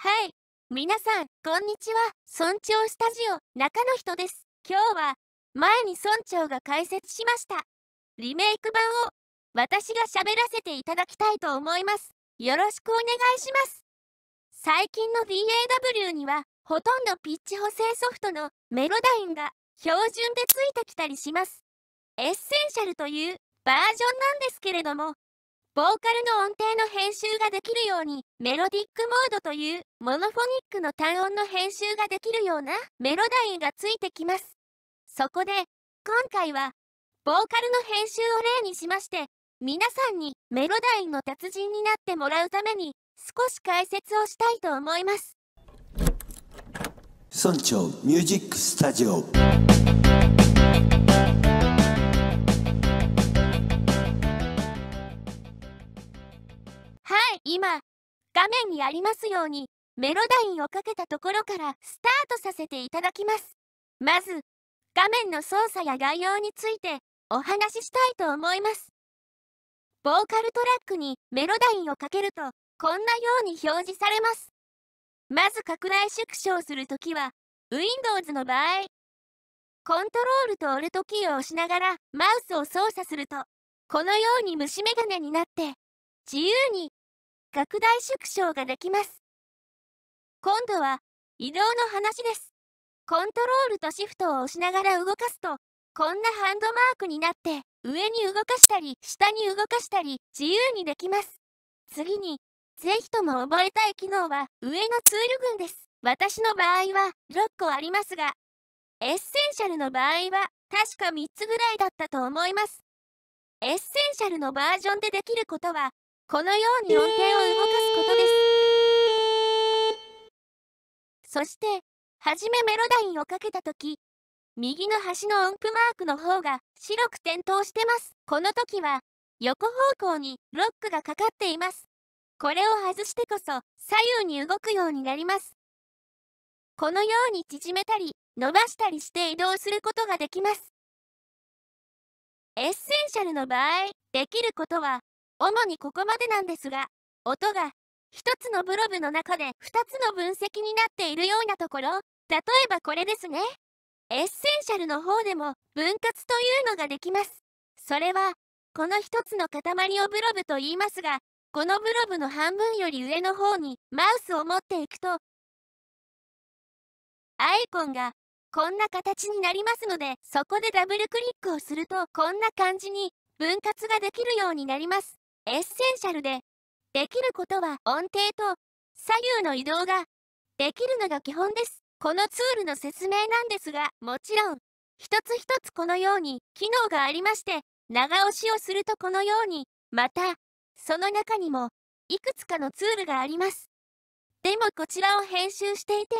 はい。皆さん、こんにちは。村長スタジオ、中の人です。今日は、前に村長が解説しました。リメイク版を、私が喋らせていただきたいと思います。よろしくお願いします。最近の DAW には、ほとんどピッチ補正ソフトのメロダインが、標準でついてきたりします。エッセンシャルというバージョンなんですけれども、ボーカルの音程の編集ができるように、メロディックモードという、モノフォニックの単音の編集ができるようなメロダインがついてきます。そこで、今回は、ボーカルの編集を例にしまして、皆さんにメロダインの達人になってもらうために、少し解説をしたいと思います。村長ミュージックスタジオ今、画面にありますように、メロダインをかけたところからスタートさせていただきます。まず、画面の操作や概要についてお話ししたいと思います。ボーカルトラックにメロダインをかけると、こんなように表示されます。まず拡大縮小するときは、Windows の場合、コントロールとオルトキーを押しながらマウスを操作すると、このように虫眼鏡になって、自由に拡大縮小ができます。今度は移動の話です。コントロールとシフトを押しながら動かすと、こんなハンドマークになって、上に動かしたり、下に動かしたり、自由にできます。次に、ぜひとも覚えたい機能は、上のツール群です。私の場合は、6個ありますが、エッセンシャルの場合は、確か3つぐらいだったと思います。エッセンシャルのバージョンでできることは、このように音程を動かすことです。そして、はじめメロダインをかけたとき、右の端の音符マークの方が白く点灯してます。この時は、横方向にロックがかかっています。これを外してこそ左右に動くようになります。このように縮めたり伸ばしたりして移動することができます。エッセンシャルの場合、できることは主にここまでなんですが、音が、一つのブログの中で二つの分析になっているようなところ、例えばこれですね。エッセンシャルの方でも分割というのができます。それは、この一つの塊をブロブと言いますが、このブロブの半分より上の方にマウスを持っていくと、アイコンがこんな形になりますので、そこでダブルクリックをするとこんな感じに分割ができるようになります。エッセンシャルで、できることは音程と左右の移動ができるのが基本です。このツールの説明なんですが、もちろん、一つ一つこのように機能がありまして、長押しをするとこのように、また、その中にも、いくつかのツールがあります。でもこちらを編集していて、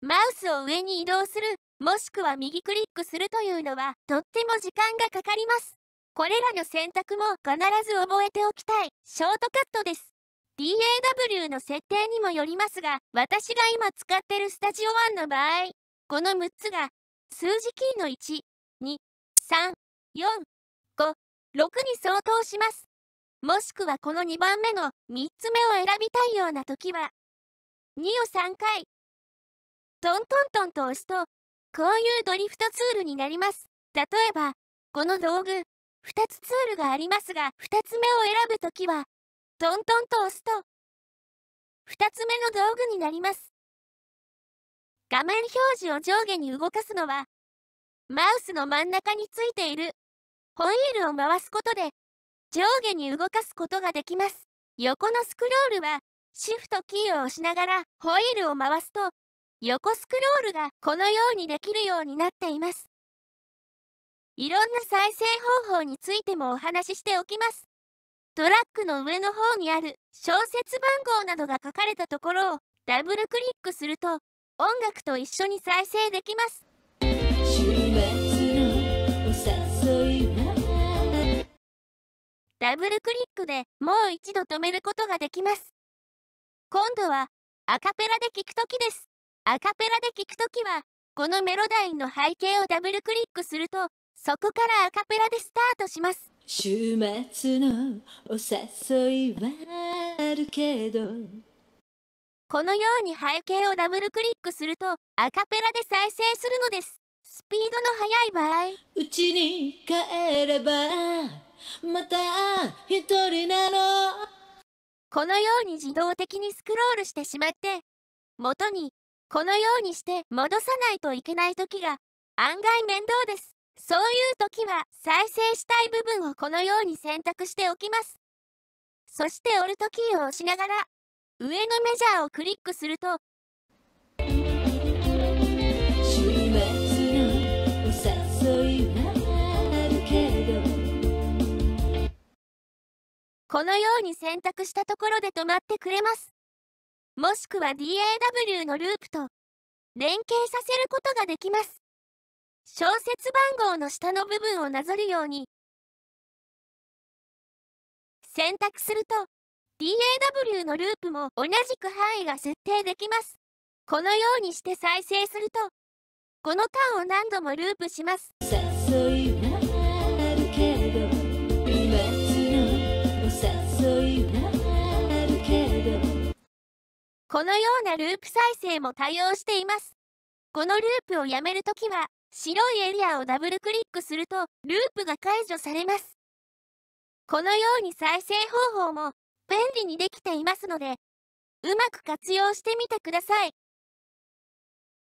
マウスを上に移動する、もしくは右クリックするというのは、とっても時間がかかります。これらの選択も必ず覚えておきたいショートカットです。DAW の設定にもよりますが、私が今使ってるスタジオ1の場合、この6つが数字キーの1、2、3、4、5、6に相当します。もしくはこの2番目の3つ目を選びたいような時は、2を3回、トントントンと押すと、こういうドリフトツールになります。例えば、この道具、2つツールがありますが、2つ目を選ぶときは、トントンと押すと、2つ目の道具になります。画面表示を上下に動かすのは、マウスの真ん中についているホイールを回すことで、上下に動かすことができます。横のスクロールは、シフトキーを押しながらホイールを回すと、横スクロールがこのようにできるようになっています。いろんな再生方法についてもお話ししておきます。トラックの上の方にある小説番号などが書かれたところをダブルクリックすると音楽と一緒に再生できます。ダブルクリックでもう一度止めることができます。今度はアカペラで聴くときです。アカペラで聴くときはこのメロダインの背景をダブルクリックするとそこからアカペラでスタートします。週末のお誘いはあるけどこのように背景をダブルクリックするとアカペラで再生するのですスピードの速い場合うちに帰ればまた一人なのこのように自動的にスクロールしてしまって元にこのようにして戻さないといけない時が案外面倒ですそういう時は再生したい部分をこのように選択しておきます。そしてオルトキーを押しながら上のメジャーをクリックするとこのように選択したところで止まってくれます。もしくは DAW のループと連携させることができます。小説番号の下の部分をなぞるように選択すると DAW のループも同じく範囲が設定できます。このようにして再生するとこの間を何度もループします。このようなループ再生も対応しています。このループをやめるときは、白いエリアをダブルクリックするとループが解除されます。このように再生方法も便利にできていますので、うまく活用してみてください。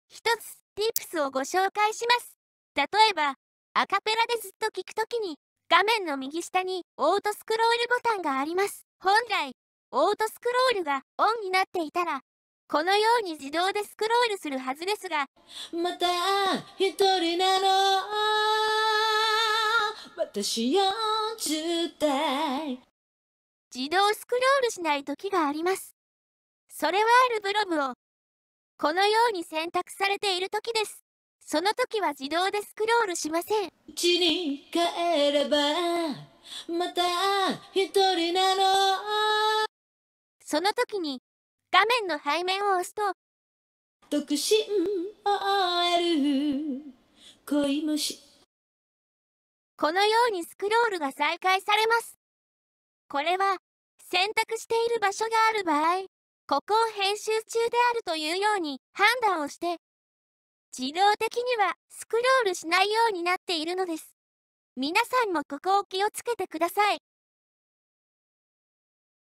一つ、tips をご紹介します。例えば、アカペラでずっと聞くときに、画面の右下にオートスクロールボタンがあります。本来、オートスクロールがオンになっていたら、このように自動でスクロールするはずですが、また一人なの私を伝え。自動スクロールしない時があります。それはあるブログを、このように選択されている時です。その時は自動でスクロールしません。家に帰れば、また一人なの。その時に、画面の背面を押すと独身 OL 恋もしこのようにスクロールが再開されますこれは選択している場所がある場合ここを編集中であるというように判断をして自動的にはスクロールしないようになっているのです皆さんもここを気をつけてください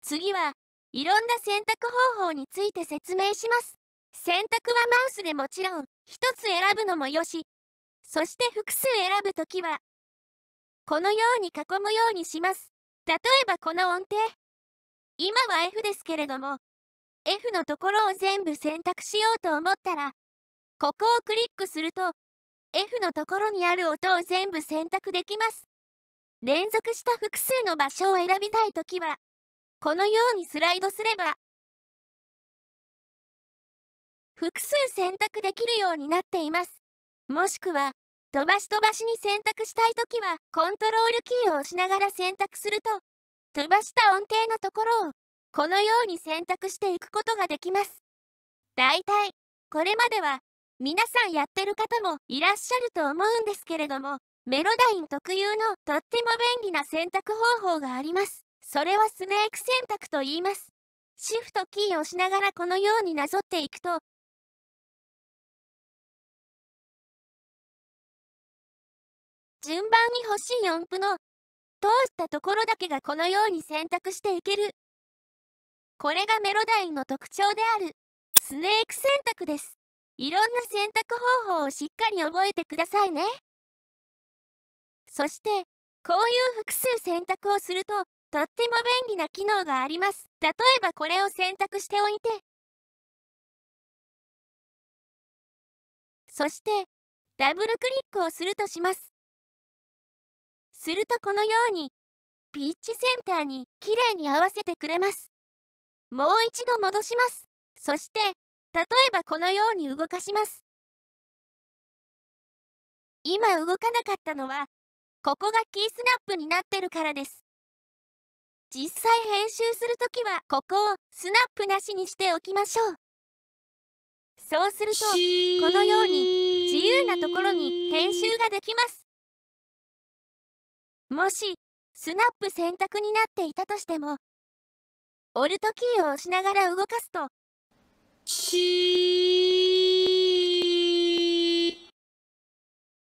次はいろんな選択方法について説明します。選択はマウスでもちろん、1つ選ぶのもよし。そして複数選ぶときは、このように囲むようにします。例えばこの音程。今は F ですけれども、F のところを全部選択しようと思ったら、ここをクリックすると、F のところにある音を全部選択できます。連続した複数の場所を選びたいときは、このようにスライドすれば、複数選択できるようになっています。もしくは、飛ばし飛ばしに選択したいときは、コントロールキーを押しながら選択すると、飛ばした音程のところを、このように選択していくことができます。大体、これまでは、皆さんやってる方もいらっしゃると思うんですけれども、メロダイン特有のとっても便利な選択方法があります。それはスネーク選択と言います。シフトキーを押しながらこのようになぞっていくと、順番に欲しい音符の通ったところだけがこのように選択していける。これがメロダインの特徴であるスネーク選択です。いろんな選択方法をしっかり覚えてくださいね。そして、こういう複数選択をすると、とっても便利な機能があります。例えばこれを選択しておいて。そして、ダブルクリックをするとします。するとこのように、ピッチセンターにきれいに合わせてくれます。もう一度戻します。そして、例えばこのように動かします。今動かなかったのは、ここがキースナップになってるからです。実際編集するときはここをスナップなしにしておきましょうそうするとこのように自由なところに編集ができますもしスナップ選択になっていたとしてもオルトキーを押しながら動かすと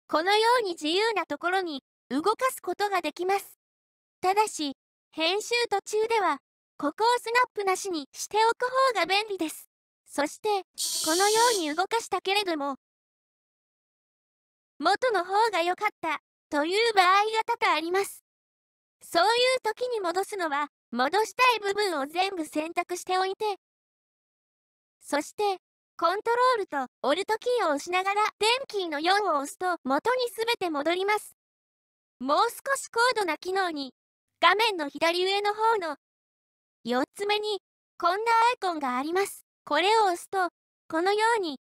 このように自由なところに動かすことができますただし編集途中では、ここをスナップなしにしておく方が便利です。そして、このように動かしたけれども、元の方が良かったという場合が多々あります。そういう時に戻すのは、戻したい部分を全部選択しておいて、そして、コントロールとオルトキーを押しながら電キーの4を押すと元に全て戻ります。もう少し高度な機能に画面の左上の方の4つ目にこんなアイコンがあります。これを押すと、このように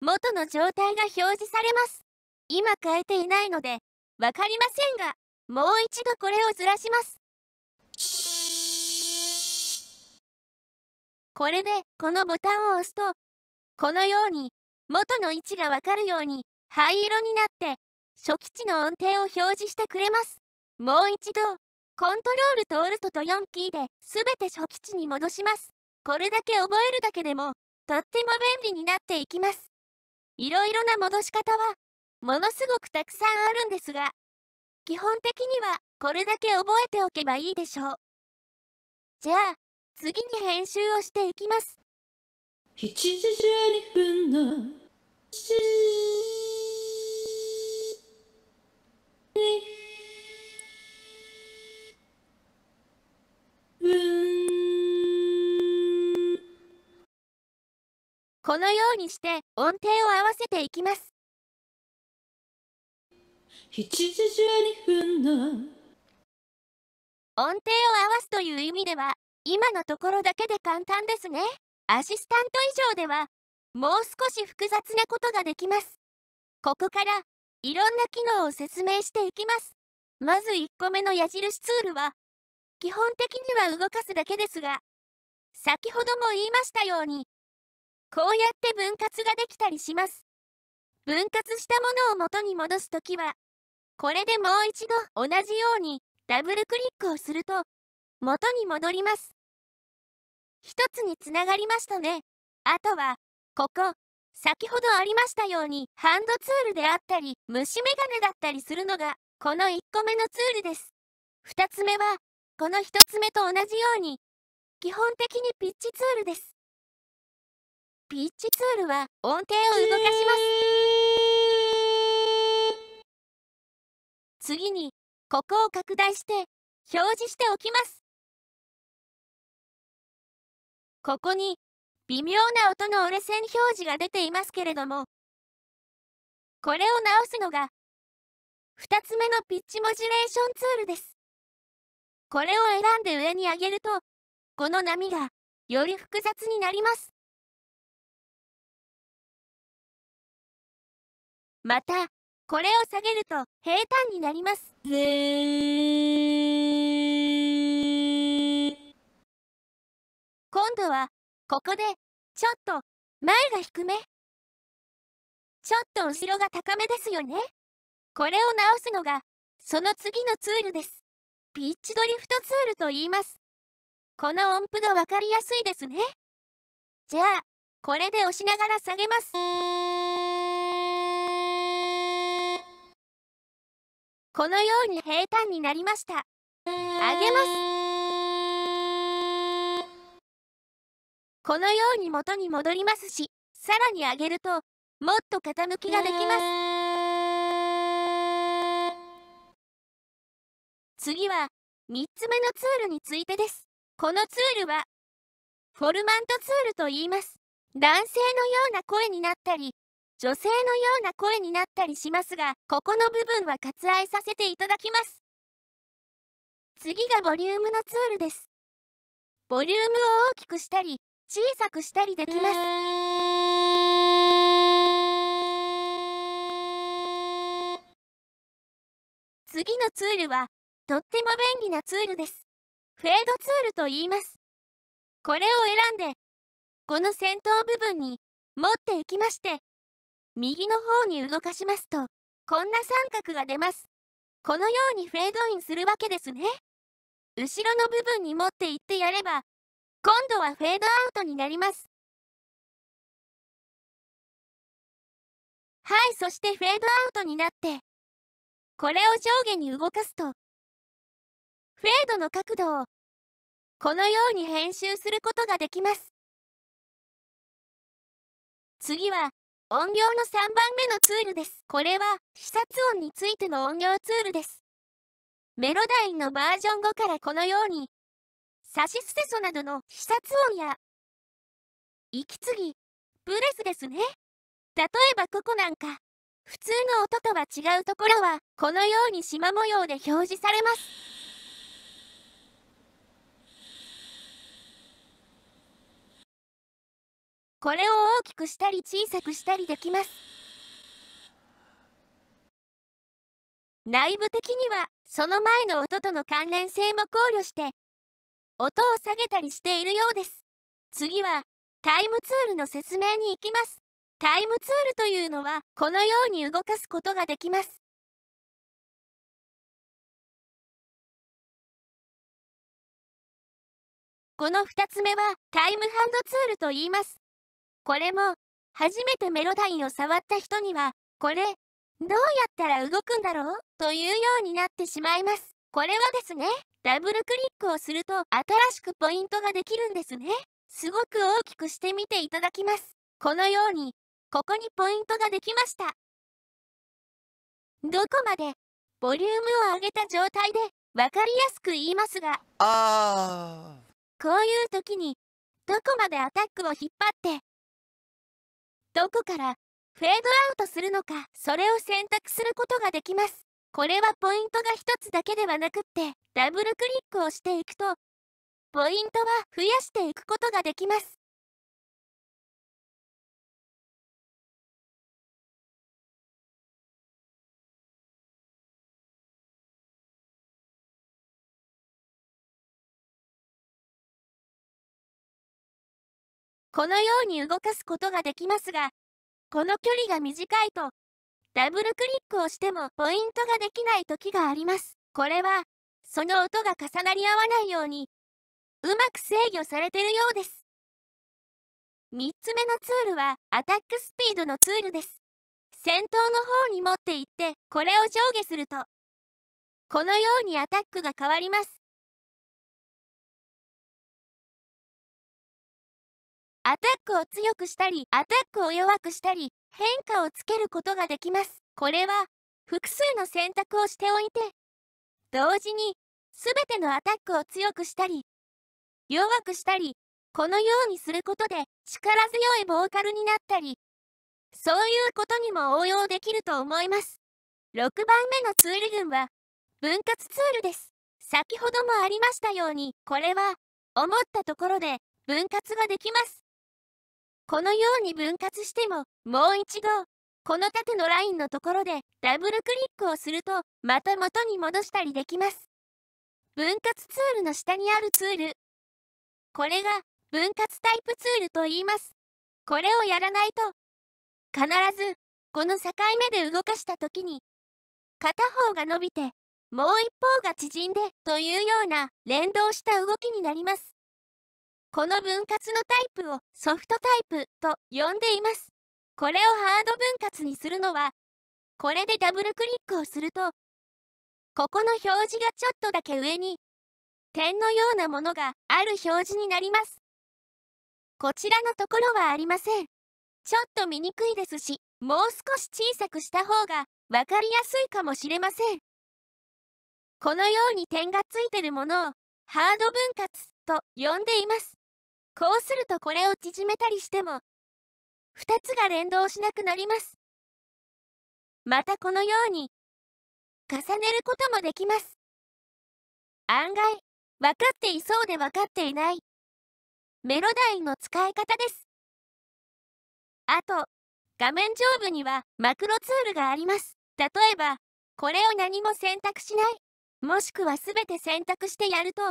元の状態が表示されます。今変えていないので、分かりませんが、もう一度これをずらします。これで、このボタンを押すと、このように、元の位置がわかるように、灰色になって、初期値の音程を表示してくれます。もう一度、コントロールとオルトと4キーで全て初期値に戻します。これだけ覚えるだけでもとっても便利になっていきます。いろいろな戻し方はものすごくたくさんあるんですが、基本的にはこれだけ覚えておけばいいでしょう。じゃあ、次に編集をしていきます。7時12分の7時12分このようにして音程を合わせていきます。7時12分の音程を合わすという意味では今のところだけで簡単ですね。アシスタント以上ではもう少し複雑なことができます。ここからいろんな機能を説明していきます。まず1個目の矢印ツールは基本的には動かすだけですが先ほども言いましたようにこうやって分割ができたりします。分割したものを元に戻すときは、これでもう一度同じようにダブルクリックをすると、元に戻ります。一つにつながりましたね。あとは、ここ、先ほどありましたようにハンドツールであったり、虫眼鏡だったりするのが、この1個目のツールです。2つ目は、この1つ目と同じように、基本的にピッチツールです。ピッチツールは音程を動かします次にここを拡大して表示しておきますここに微妙な音の折れ線表示が出ていますけれどもこれを直すのが2つ目のピッチモジュレーションツールですこれを選んで上に上げるとこの波がより複雑になりますまた、これを下げると平坦になります。今度は、ここで、ちょっと、前が低め。ちょっと後ろが高めですよね。これを直すのが、その次のツールです。ピッチドリフトツールと言います。この音符が分かりやすいですね。じゃあ、これで押しながら下げます。このように平坦になりました。あげます。このように元に戻りますし、さらに上げると、もっと傾きができます。次は、3つ目のツールについてです。このツールは、フォルマントツールと言います。男性のような声になったり、女性のような声になったりしますが、ここの部分は割愛させていただきます。次がボリュームのツールです。ボリュームを大きくしたり、小さくしたりできます。次のツールは、とっても便利なツールです。フェードツールと言います。これを選んで、この先頭部分に持っていきまして、右の方に動かしますと、こんな三角が出ます。このようにフェードインするわけですね。後ろの部分に持っていってやれば、今度はフェードアウトになります。はい、そしてフェードアウトになって、これを上下に動かすと、フェードの角度を、このように編集することができます。次は、音量の3番目のツールです。これは、視察音についての音量ツールです。メロダインのバージョン5からこのように、サシステソなどの視察音や、息継ぎ、ブレスですね。例えばここなんか、普通の音とは違うところは、このように縞模様で表示されます。これを大きくしたり小さくしたりできます内部的にはその前の音との関連性も考慮して音を下げたりしているようです次はタイムツールの説明に行きますタイムツールというのはこのように動かすことができますこの2つ目はタイムハンドツールと言いますこれも、初めてメロダインを触った人には、これ、どうやったら動くんだろうというようになってしまいます。これはですね、ダブルクリックをすると新しくポイントができるんですね。すごく大きくしてみていただきます。このように、ここにポイントができました。どこまで、ボリュームを上げた状態で、わかりやすく言いますが、あこういう時に、どこまでアタックを引っ張って、どこからフェードアウトするのかそれを選択することができます。これはポイントが1つだけではなくってダブルクリックをしていくとポイントは増やしていくことができます。このように動かすことができますが、この距離が短いと、ダブルクリックをしてもポイントができない時があります。これは、その音が重なり合わないように、うまく制御されているようです。3つ目のツールは、アタックスピードのツールです。先頭の方に持っていって、これを上下すると、このようにアタックが変わります。アタックを強くしたり、アタックを弱くしたり、変化をつけることができます。これは、複数の選択をしておいて、同時に、すべてのアタックを強くしたり、弱くしたり、このようにすることで力強いボーカルになったり、そういうことにも応用できると思います。6番目のツール群は、分割ツールです。先ほどもありましたように、これは、思ったところで分割ができます。このように分割しても、もう一度、この縦のラインのところでダブルクリックをすると、また元に戻したりできます。分割ツールの下にあるツール。これが、分割タイプツールと言います。これをやらないと、必ず、この境目で動かした時に、片方が伸びて、もう一方が縮んで、というような連動した動きになります。この分割のタイプをソフトタイプと呼んでいます。これをハード分割にするのは、これでダブルクリックをすると、ここの表示がちょっとだけ上に、点のようなものがある表示になります。こちらのところはありません。ちょっと見にくいですし、もう少し小さくした方がわかりやすいかもしれません。このように点がついてるものをハード分割と呼んでいます。こうするとこれを縮めたりしても、2つが連動しなくなります。またこのように、重ねることもできます。案外、分かっていそうで分かっていない、メロダインの使い方です。あと、画面上部にはマクロツールがあります。例えば、これを何も選択しない、もしくは全て選択してやると、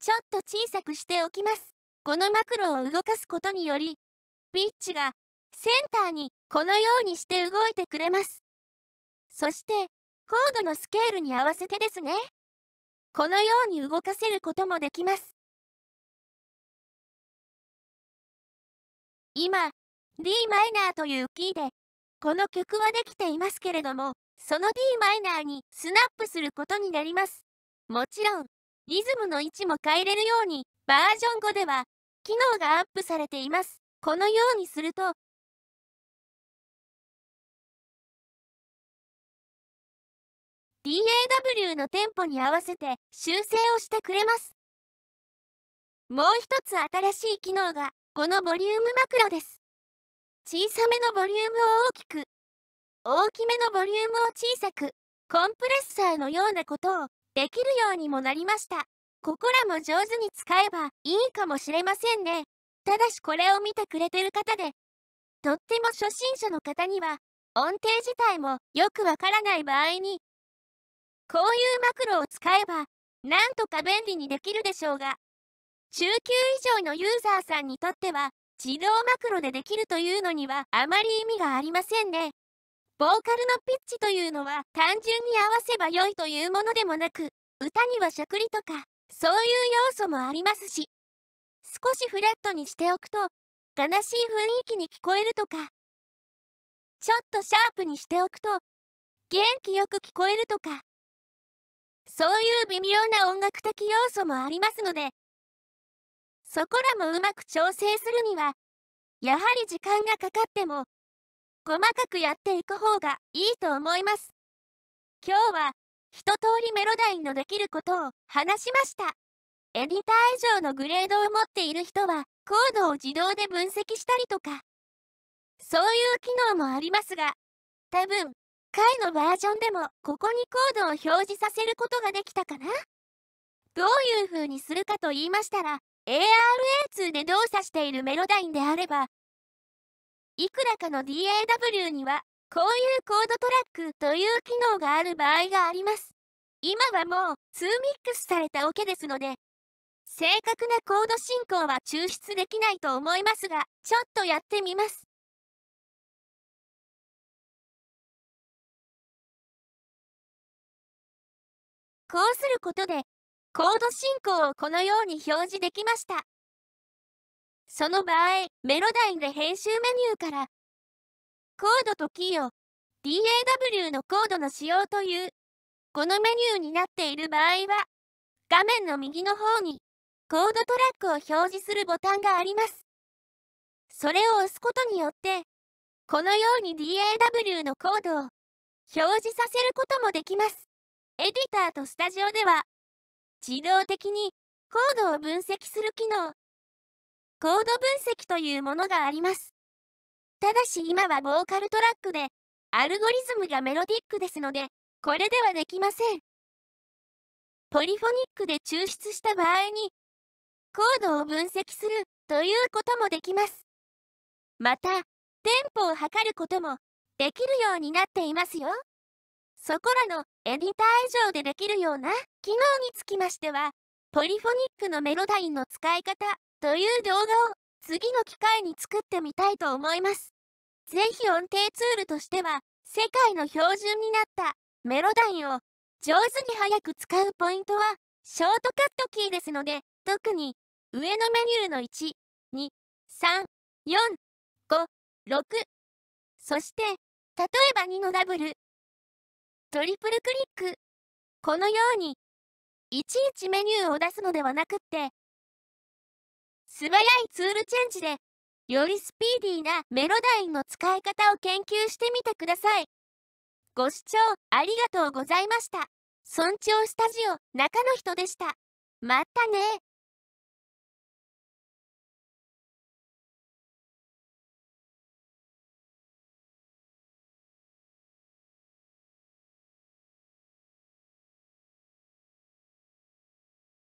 ちょっと小さくしておきます。このマクロを動かすことにより、ピッチがセンターにこのようにして動いてくれます。そして、コードのスケールに合わせてですね。このように動かせることもできます。今、d マイナーというキーで、この曲はできていますけれども、その d マイナーにスナップすることになります。もちろん、リズムの位置も変えれるように、バージョン5では、機能がアップされています。このようにすると、DAW のテンポに合わせて修正をしてくれます。もう一つ新しい機能が、このボリュームマクロです。小さめのボリュームを大きく、大きめのボリュームを小さく、コンプレッサーのようなことをできるようにもなりました。ここらも上手に使えばいいかもしれませんね。ただしこれを見てくれてる方で、とっても初心者の方には、音程自体もよくわからない場合に、こういうマクロを使えば、なんとか便利にできるでしょうが、中級以上のユーザーさんにとっては、自動マクロでできるというのにはあまり意味がありませんね。ボーカルのピッチというのは単純に合わせば良いというものでもなく、歌にはしゃくりとかそういう要素もありますし、少しフラットにしておくと、悲しい雰囲気に聞こえるとか、ちょっとシャープにしておくと、元気よく聞こえるとか、そういう微妙な音楽的要素もありますので、そこらもうまく調整するには、やはり時間がかかっても、細かくやっていく方がいいと思います。今日は、一通りメロダインのできることを話しました。エディター以上のグレードを持っている人は、コードを自動で分析したりとか、そういう機能もありますが、多分、回のバージョンでもここにコードを表示させることができたかなどういう風にするかと言いましたら、ARA2 で動作しているメロダインであれば、いくらかの DAW にはこういうコードトラックという機能がある場合があります。今はもう2ミックスされたオ、OK、ケですので、正確なコード進行は抽出できないと思いますが、ちょっとやってみます。こうすることで、コード進行をこのように表示できました。その場合、メロダインで編集メニューからコードとキーを DAW のコードの使用という、このメニューになっている場合は、画面の右の方にコードトラックを表示するボタンがあります。それを押すことによって、このように DAW のコードを表示させることもできます。エディターとスタジオでは、自動的にコードを分析する機能、コード分析というものがあります。ただし今はボーカルトラックで、アルゴリズムがメロディックですので、これではできません。ポリフォニックで抽出した場合に、コードを分析するということもできます。また、テンポを測ることもできるようになっていますよ。そこらのエディター以上でできるような機能につきましては、ポリフォニックのメロダインの使い方という動画を次の機会に作ってみたいと思います。ぜひ音程ツールとしては、世界の標準になったメロダインを上手に早く使うポイントは、ショートカットキーですので、特に上のメニューの1、2、3、4、5、6。そして、例えば2のダブル、トリプルクリック。このように、いちいちメニューを出すのではなくって、素早いツールチェンジで、よりスピーディーなメロダインの使い方を研究してみてください。ご視聴ありがとうございました。村長スタジオ中の人でした。またね